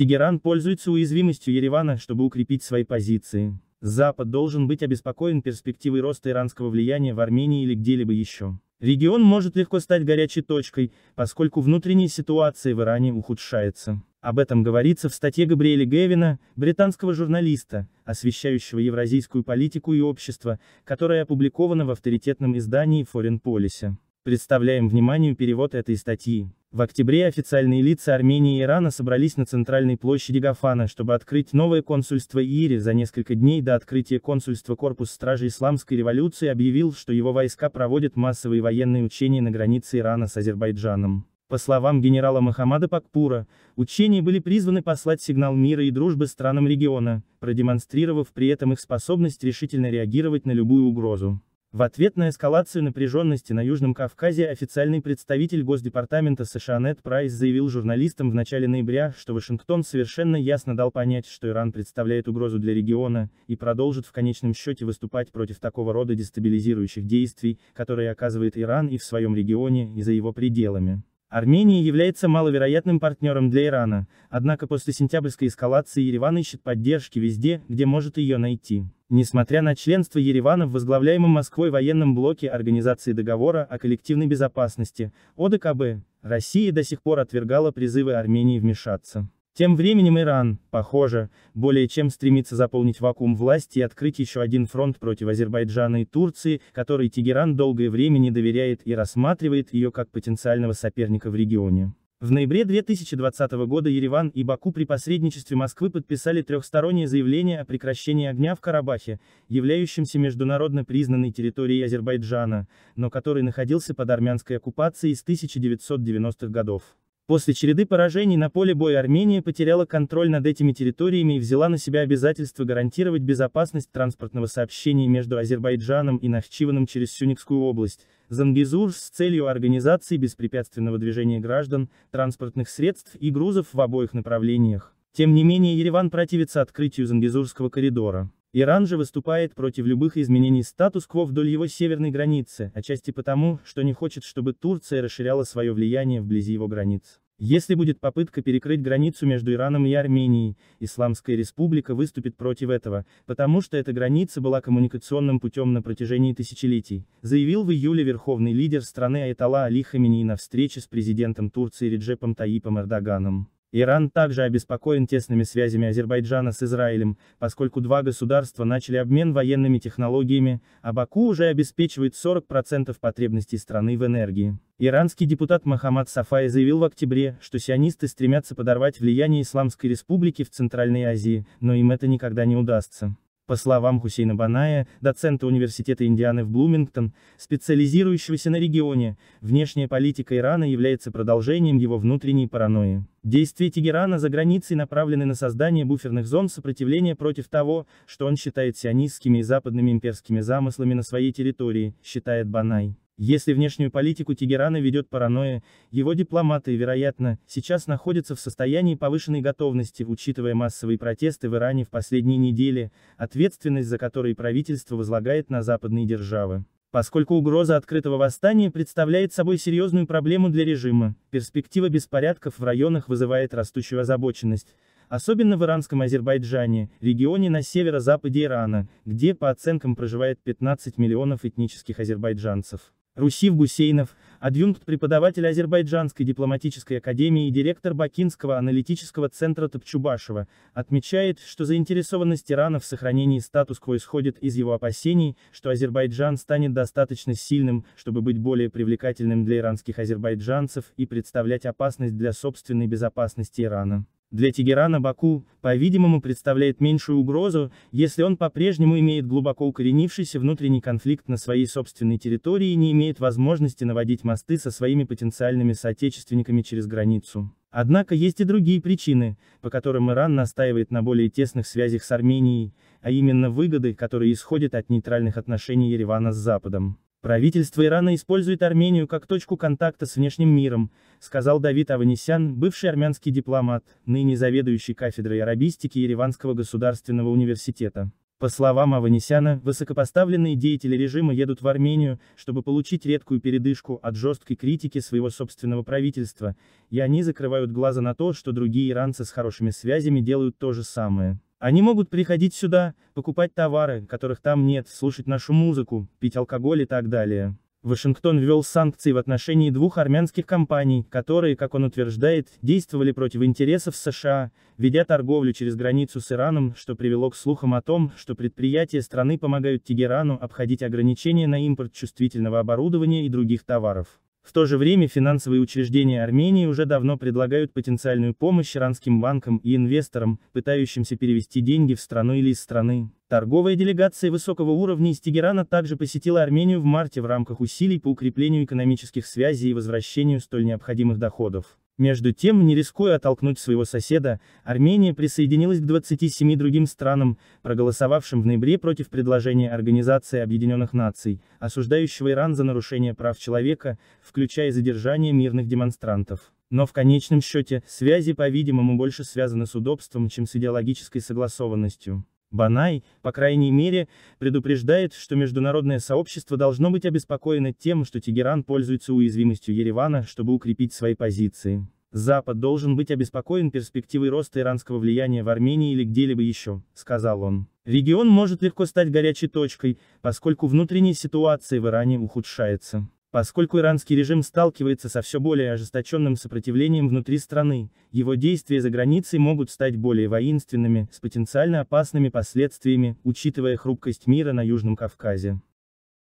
Тегеран пользуется уязвимостью Еревана, чтобы укрепить свои позиции. Запад должен быть обеспокоен перспективой роста иранского влияния в Армении или где-либо еще. Регион может легко стать горячей точкой, поскольку внутренняя ситуация в Иране ухудшается. Об этом говорится в статье Габриэля Гевина, британского журналиста, освещающего евразийскую политику и общество, которая опубликована в авторитетном издании Foreign Policy. Представляем вниманию перевод этой статьи. В октябре официальные лица Армении и Ирана собрались на центральной площади Гафана, чтобы открыть новое консульство Ири. За несколько дней до открытия консульства Корпус Стражи Исламской революции объявил, что его войска проводят массовые военные учения на границе Ирана с Азербайджаном. По словам генерала Мохаммада Пакпура, учения были призваны послать сигнал мира и дружбы странам региона, продемонстрировав при этом их способность решительно реагировать на любую угрозу. В ответ на эскалацию напряженности на Южном Кавказе официальный представитель Госдепартамента США Нет Прайс заявил журналистам в начале ноября, что Вашингтон совершенно ясно дал понять, что Иран представляет угрозу для региона, и продолжит в конечном счете выступать против такого рода дестабилизирующих действий, которые оказывает Иран и в своем регионе, и за его пределами. Армения является маловероятным партнером для Ирана, однако после сентябрьской эскалации Ереван ищет поддержки везде, где может ее найти. Несмотря на членство Еревана в возглавляемом Москвой военном блоке Организации договора о коллективной безопасности, ОДКБ, Россия до сих пор отвергала призывы Армении вмешаться. Тем временем Иран, похоже, более чем стремится заполнить вакуум власти и открыть еще один фронт против Азербайджана и Турции, который Тегеран долгое время не доверяет и рассматривает ее как потенциального соперника в регионе. В ноябре 2020 года Ереван и Баку при посредничестве Москвы подписали трехстороннее заявление о прекращении огня в Карабахе, являющемся международно признанной территорией Азербайджана, но который находился под армянской оккупацией с 1990-х годов. После череды поражений на поле боя Армения потеряла контроль над этими территориями и взяла на себя обязательство гарантировать безопасность транспортного сообщения между Азербайджаном и Нахчиваном через Сюникскую область, Зангизур с целью организации беспрепятственного движения граждан, транспортных средств и грузов в обоих направлениях. Тем не менее Ереван противится открытию Зангизурского коридора. Иран же выступает против любых изменений статус-кво вдоль его северной границы, отчасти потому, что не хочет, чтобы Турция расширяла свое влияние вблизи его границ. Если будет попытка перекрыть границу между Ираном и Арменией, Исламская республика выступит против этого, потому что эта граница была коммуникационным путем на протяжении тысячелетий, заявил в июле верховный лидер страны Айтала Али Хамини на встрече с президентом Турции Реджепом Таипом Эрдоганом. Иран также обеспокоен тесными связями Азербайджана с Израилем, поскольку два государства начали обмен военными технологиями, а Баку уже обеспечивает 40% потребностей страны в энергии. Иранский депутат Мохаммад Сафай заявил в октябре, что сионисты стремятся подорвать влияние Исламской Республики в Центральной Азии, но им это никогда не удастся. По словам Хусейна Баная, доцента Университета Индианы в Блумингтон, специализирующегося на регионе, внешняя политика Ирана является продолжением его внутренней паранойи. Действия Тегерана за границей направлены на создание буферных зон сопротивления против того, что он считает сионистскими и западными имперскими замыслами на своей территории, считает Банай. Если внешнюю политику Тегерана ведет паранойя, его дипломаты, вероятно, сейчас находятся в состоянии повышенной готовности, учитывая массовые протесты в Иране в последние недели, ответственность за которые правительство возлагает на западные державы. Поскольку угроза открытого восстания представляет собой серьезную проблему для режима, перспектива беспорядков в районах вызывает растущую озабоченность, особенно в иранском Азербайджане, регионе на северо-западе Ирана, где по оценкам проживает 15 миллионов этнических азербайджанцев. Русив Гусейнов, адъюнкт преподаватель Азербайджанской дипломатической академии и директор Бакинского аналитического центра Топчубашева, отмечает, что заинтересованность Ирана в сохранении статус-кво исходит из его опасений, что Азербайджан станет достаточно сильным, чтобы быть более привлекательным для иранских азербайджанцев и представлять опасность для собственной безопасности Ирана. Для Тегерана Баку, по-видимому, представляет меньшую угрозу, если он по-прежнему имеет глубоко укоренившийся внутренний конфликт на своей собственной территории и не имеет возможности наводить мосты со своими потенциальными соотечественниками через границу. Однако есть и другие причины, по которым Иран настаивает на более тесных связях с Арменией, а именно выгоды, которые исходят от нейтральных отношений Еревана с Западом. Правительство Ирана использует Армению как точку контакта с внешним миром, сказал Давид Аванесян, бывший армянский дипломат, ныне заведующий кафедрой арабистики Ереванского государственного университета. По словам Аванесяна, высокопоставленные деятели режима едут в Армению, чтобы получить редкую передышку от жесткой критики своего собственного правительства, и они закрывают глаза на то, что другие иранцы с хорошими связями делают то же самое. Они могут приходить сюда, покупать товары, которых там нет, слушать нашу музыку, пить алкоголь и так далее. Вашингтон ввел санкции в отношении двух армянских компаний, которые, как он утверждает, действовали против интересов США, ведя торговлю через границу с Ираном, что привело к слухам о том, что предприятия страны помогают Тегерану обходить ограничения на импорт чувствительного оборудования и других товаров. В то же время финансовые учреждения Армении уже давно предлагают потенциальную помощь иранским банкам и инвесторам, пытающимся перевести деньги в страну или из страны. Торговая делегация высокого уровня из Тегерана также посетила Армению в марте в рамках усилий по укреплению экономических связей и возвращению столь необходимых доходов. Между тем, не рискуя оттолкнуть своего соседа, Армения присоединилась к 27 другим странам, проголосовавшим в ноябре против предложения Организации Объединенных Наций, осуждающего Иран за нарушение прав человека, включая задержание мирных демонстрантов. Но в конечном счете, связи, по-видимому, больше связаны с удобством, чем с идеологической согласованностью. Банай, по крайней мере, предупреждает, что международное сообщество должно быть обеспокоено тем, что Тегеран пользуется уязвимостью Еревана, чтобы укрепить свои позиции. Запад должен быть обеспокоен перспективой роста иранского влияния в Армении или где-либо еще, сказал он. Регион может легко стать горячей точкой, поскольку внутренняя ситуация в Иране ухудшается. Поскольку иранский режим сталкивается со все более ожесточенным сопротивлением внутри страны, его действия за границей могут стать более воинственными, с потенциально опасными последствиями, учитывая хрупкость мира на Южном Кавказе.